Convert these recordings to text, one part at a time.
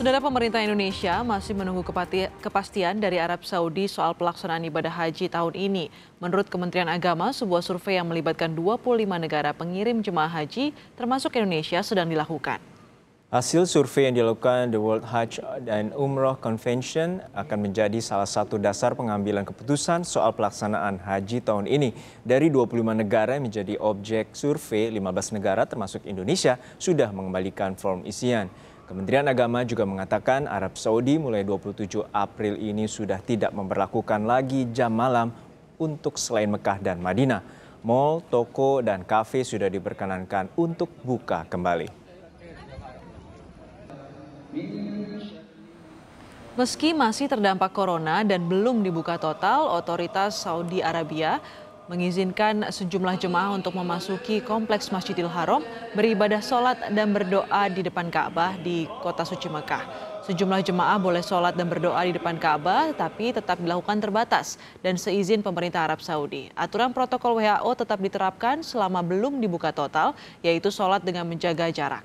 Saudara pemerintah Indonesia masih menunggu kepastian dari Arab Saudi soal pelaksanaan ibadah haji tahun ini. Menurut Kementerian Agama, sebuah survei yang melibatkan 25 negara pengirim jemaah haji termasuk Indonesia sedang dilakukan. Hasil survei yang dilakukan The World Hajj and Umrah Convention akan menjadi salah satu dasar pengambilan keputusan soal pelaksanaan haji tahun ini. Dari 25 negara yang menjadi objek survei, 15 negara termasuk Indonesia sudah mengembalikan form isian. Kementerian Agama juga mengatakan Arab Saudi mulai 27 April ini sudah tidak memperlakukan lagi jam malam untuk selain Mekah dan Madinah. Mall, toko, dan kafe sudah diperkenankan untuk buka kembali. Meski masih terdampak corona dan belum dibuka total, otoritas Saudi Arabia mengizinkan sejumlah jemaah untuk memasuki kompleks Masjidil Haram, beribadah sholat dan berdoa di depan Ka'bah di kota suci Mekah. Sejumlah jemaah boleh sholat dan berdoa di depan Ka'bah, tapi tetap dilakukan terbatas dan seizin pemerintah Arab Saudi. Aturan protokol WHO tetap diterapkan selama belum dibuka total, yaitu sholat dengan menjaga jarak.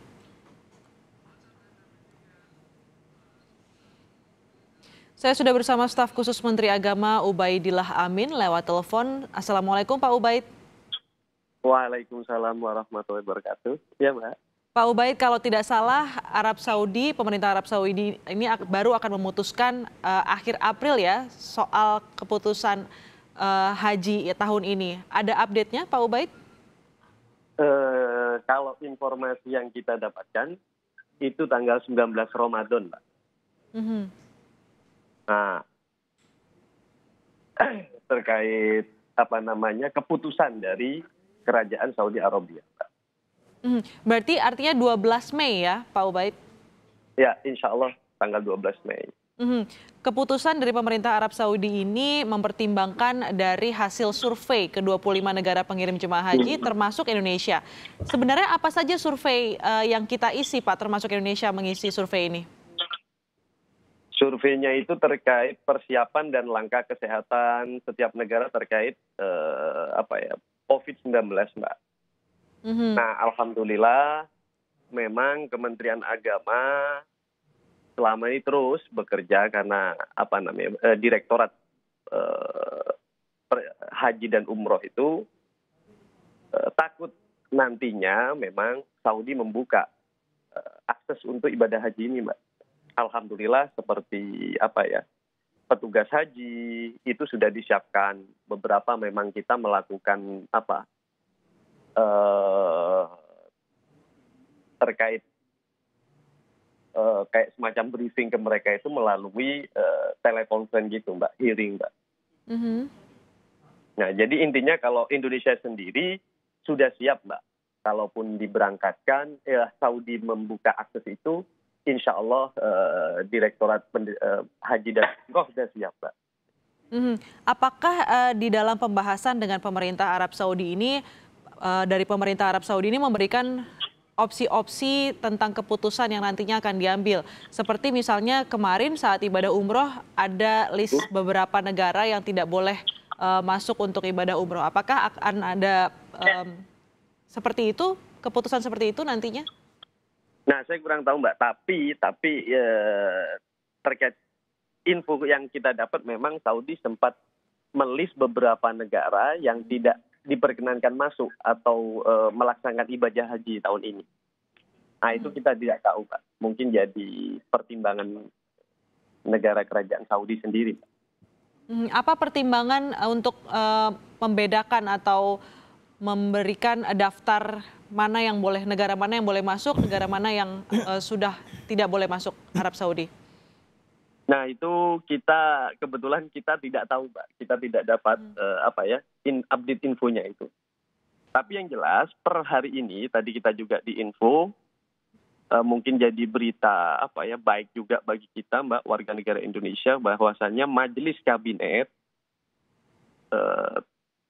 Saya sudah bersama staf khusus Menteri Agama Ubaidillah Amin lewat telepon. Assalamualaikum Pak Ubaid. Waalaikumsalam warahmatullahi wabarakatuh. Ya Mbak. Pak Ubaid, kalau tidak salah Arab Saudi, pemerintah Arab Saudi ini baru akan memutuskan uh, akhir April ya soal keputusan uh, haji ya, tahun ini. Ada update-nya Pak Ubaid? Uh, kalau informasi yang kita dapatkan itu tanggal 19 Ramadan, Pak. Mm -hmm nah terkait apa namanya keputusan dari kerajaan Saudi Arabia. Hmm, berarti artinya 12 Mei ya Pak Ubaid? Ya insya Allah tanggal 12 Mei. Hmm, keputusan dari pemerintah Arab Saudi ini mempertimbangkan dari hasil survei ke 25 negara pengirim jemaah haji hmm. termasuk Indonesia. Sebenarnya apa saja survei eh, yang kita isi Pak termasuk Indonesia mengisi survei ini? Surveinya itu terkait persiapan dan langkah kesehatan setiap negara terkait eh, apa ya COVID-19, Mbak. Mm-hmm. Nah, alhamdulillah memang Kementerian Agama selama ini terus bekerja karena apa namanya eh, Direktorat eh, Haji dan Umroh itu eh, takut nantinya memang Saudi membuka eh, akses untuk ibadah haji ini, Mbak alhamdulillah seperti apa ya petugas haji itu sudah disiapkan beberapa memang kita melakukan apa uh, terkait uh, kayak semacam briefing ke mereka itu melalui uh, telekonferensi gitu mbak hearing mbak. Mm -hmm. Nah jadi intinya kalau Indonesia sendiri sudah siap mbak, kalaupun diberangkatkan ya Saudi membuka akses itu insya Allah uh, eh, Direktorat uh, Haji dan Umroh sudah siap, Pak. Hmm. Apakah uh, di dalam pembahasan dengan pemerintah Arab Saudi ini uh, dari pemerintah Arab Saudi ini memberikan opsi-opsi tentang keputusan yang nantinya akan diambil. Seperti misalnya kemarin saat ibadah umroh ada list beberapa negara yang tidak boleh uh, masuk untuk ibadah umroh. Apakah akan ada um, seperti itu, keputusan seperti itu nantinya? Nah, saya kurang tahu Mbak, tapi tapi e, terkait info yang kita dapat memang Saudi sempat melis beberapa negara yang hmm. tidak diperkenankan masuk atau e, melaksanakan ibadah haji tahun ini. Nah, itu hmm. kita tidak tahu, Pak. Mungkin jadi pertimbangan negara kerajaan Saudi sendiri. Hmm, apa pertimbangan eh, untuk e, membedakan atau memberikan daftar mana yang boleh negara mana yang boleh masuk, negara mana yang uh, sudah tidak boleh masuk Arab Saudi? Nah itu kita kebetulan kita tidak tahu mbak, kita tidak dapat hmm. uh, apa ya in, update infonya itu. Tapi yang jelas per hari ini tadi kita juga di info uh, eh, mungkin jadi berita apa ya baik juga bagi kita mbak warga negara Indonesia bahwasannya Majelis Kabinet uh,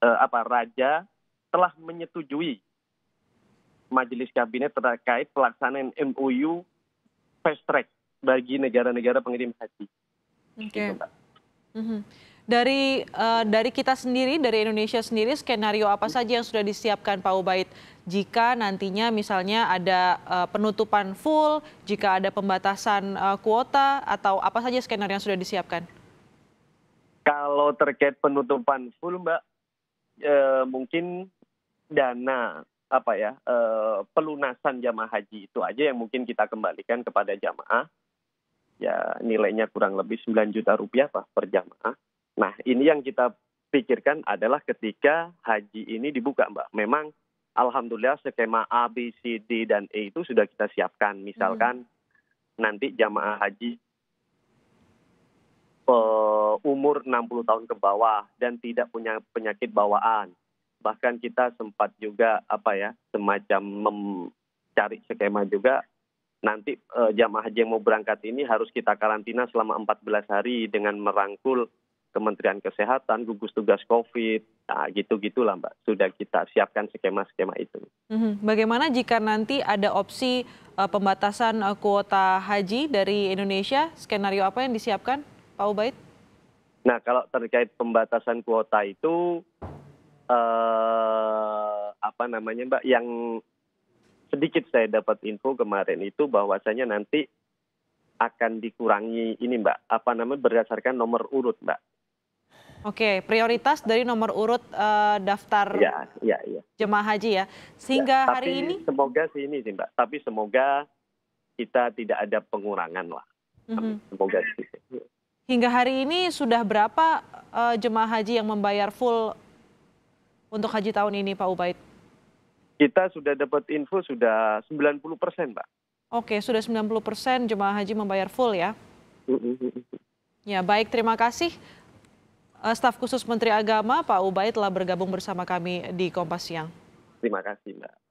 uh, apa Raja telah menyetujui Majelis Kabinet terkait pelaksanaan MOU fast track bagi negara-negara pengirim haji. Oke. Okay. Gitu, mm -hmm. Dari uh, dari kita sendiri, dari Indonesia sendiri, skenario apa saja yang sudah disiapkan Pak Ubaid? Jika nantinya misalnya ada uh, penutupan full, jika ada pembatasan uh, kuota, atau apa saja skenario yang sudah disiapkan? Kalau terkait penutupan full, Mbak, e, mungkin dana apa ya eh, pelunasan jamaah haji itu aja yang mungkin kita kembalikan kepada jamaah ya nilainya kurang lebih 9 juta rupiah pak per jamaah. Nah ini yang kita pikirkan adalah ketika haji ini dibuka mbak. Memang alhamdulillah skema A, B, C, D dan E itu sudah kita siapkan. Misalkan hmm. nanti jamaah haji uh, umur 60 tahun ke bawah dan tidak punya penyakit bawaan bahkan kita sempat juga apa ya semacam mencari skema juga nanti e, jamaah haji yang mau berangkat ini harus kita karantina selama 14 hari dengan merangkul Kementerian Kesehatan, gugus tugas COVID, nah gitu-gitulah Mbak. Sudah kita siapkan skema-skema itu. Mhm. Bagaimana jika nanti ada opsi uh, pembatasan uh, kuota haji dari Indonesia? Skenario apa yang disiapkan, Pak Ubaid? Nah, kalau terkait pembatasan kuota itu eh, apa namanya Mbak yang sedikit saya dapat info kemarin itu bahwasanya nanti akan dikurangi ini Mbak apa namanya berdasarkan nomor urut Mbak. Oke, prioritas dari nomor urut uh, daftar ya, ya, ya. jemaah haji ya. Sehingga ya, hari ini semoga sih ini sih Mbak, tapi semoga kita tidak ada pengurangan lah. Mm -hmm. Semoga sih. Hingga hari ini sudah berapa uh, jemaah haji yang membayar full untuk haji tahun ini Pak Ubaid? Kita sudah dapat info sudah 90 persen, Pak. Oke, sudah 90 persen jemaah haji membayar full ya? Mm-hmm. Ya, baik. Terima kasih. Eh, staf khusus Menteri Agama Pak Ubaid telah bergabung bersama kami di Kompas Siang. Terima kasih, Mbak.